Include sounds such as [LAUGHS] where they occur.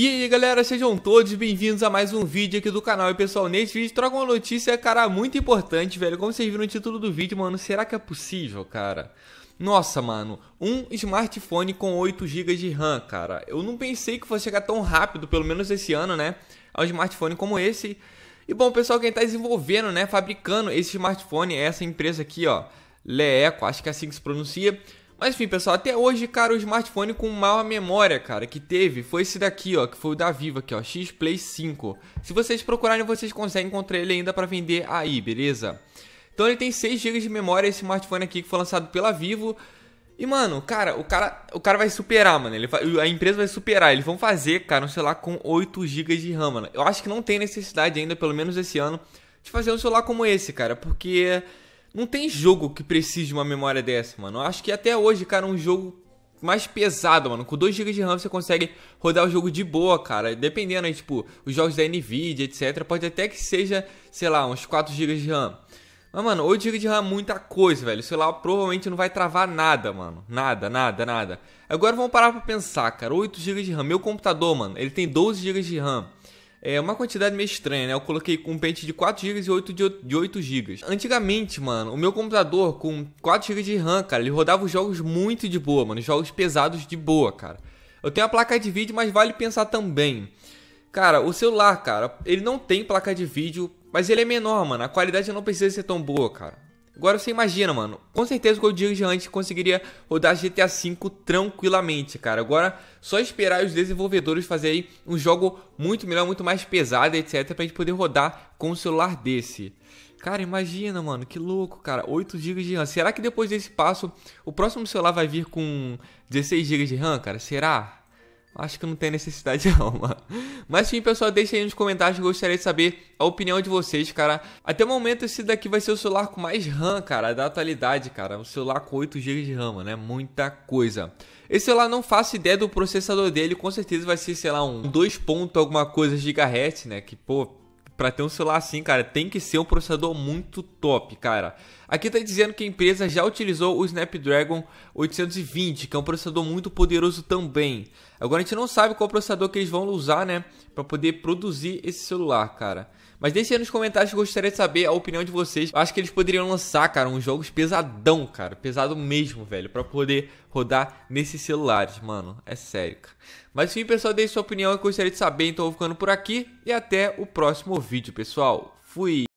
E aí galera, sejam todos bem-vindos a mais um vídeo aqui do canal E pessoal, nesse vídeo trago uma notícia, cara, muito importante, velho Como vocês viram no título do vídeo, mano, será que é possível, cara? Nossa, mano, um smartphone com 8GB de RAM, cara Eu não pensei que fosse chegar tão rápido, pelo menos esse ano, né A um smartphone como esse E bom, pessoal, quem tá desenvolvendo, né, fabricando esse smartphone é essa empresa aqui, ó Leeco, acho que é assim que se pronuncia mas enfim, pessoal, até hoje, cara, o smartphone com maior memória, cara, que teve foi esse daqui, ó, que foi o da Vivo aqui, ó, X Play 5. Se vocês procurarem, vocês conseguem encontrar ele ainda para vender aí, beleza? Então ele tem 6 GB de memória esse smartphone aqui que foi lançado pela Vivo. E mano, cara, o cara, o cara vai superar, mano. Ele, a empresa vai superar. Eles vão fazer, cara, um celular com 8 GB de RAM, mano. Eu acho que não tem necessidade ainda, pelo menos esse ano, de fazer um celular como esse, cara, porque não tem jogo que precise de uma memória dessa, mano. Eu acho que até hoje, cara, é um jogo mais pesado, mano. Com 2 GB de RAM você consegue rodar o jogo de boa, cara. Dependendo aí, tipo, os jogos da Nvidia, etc. Pode até que seja, sei lá, uns 4 GB de RAM. Mas, mano, 8 GB de RAM é muita coisa, velho. Sei lá, provavelmente não vai travar nada, mano. Nada, nada, nada. Agora vamos parar pra pensar, cara. 8 GB de RAM. Meu computador, mano, ele tem 12 GB de RAM. É uma quantidade meio estranha, né? Eu coloquei com um pente de 4 GB e 8 de 8 GB. Antigamente, mano, o meu computador com 4 GB de RAM, cara, ele rodava os jogos muito de boa, mano. Jogos pesados de boa, cara. Eu tenho a placa de vídeo, mas vale pensar também. Cara, o celular, cara, ele não tem placa de vídeo, mas ele é menor, mano. A qualidade não precisa ser tão boa, cara. Agora você imagina, mano. Com certeza o Code Gigante conseguiria rodar GTA V tranquilamente, cara. Agora só esperar os desenvolvedores fazerem um jogo muito melhor, muito mais pesado, etc, pra gente poder rodar com um celular desse. Cara, imagina, mano, que louco, cara. 8 GB de RAM. Será que depois desse passo o próximo celular vai vir com 16 GB de RAM, cara? Será? Acho que não tem necessidade de [LAUGHS] alma. Mas sim, pessoal, deixa aí nos comentários, gostaria de saber a opinião de vocês, cara. Até o momento esse daqui vai ser o celular com mais RAM, cara, da atualidade, cara. Um celular com 8 GB de RAM, né? Muita coisa. Esse celular não faço ideia do processador dele, com certeza vai ser, sei lá, um 2 ponto alguma coisa GHz, né? Que, pô, para ter um celular assim, cara, tem que ser um processador muito top, cara. Aqui tá dizendo que a empresa já utilizou o Snapdragon 820, que é um processador muito poderoso também. Agora a gente não sabe qual processador que eles vão usar, né, para poder produzir esse celular, cara. Mas deixe aí nos comentários que eu gostaria de saber a opinião de vocês. Eu acho que eles poderiam lançar, cara, uns jogos pesadão, cara. Pesado mesmo, velho. para poder rodar nesses celulares, mano. É sério, cara. Mas enfim, pessoal, deixe sua opinião. Eu gostaria de saber. Então eu vou ficando por aqui. E até o próximo vídeo, pessoal. Fui!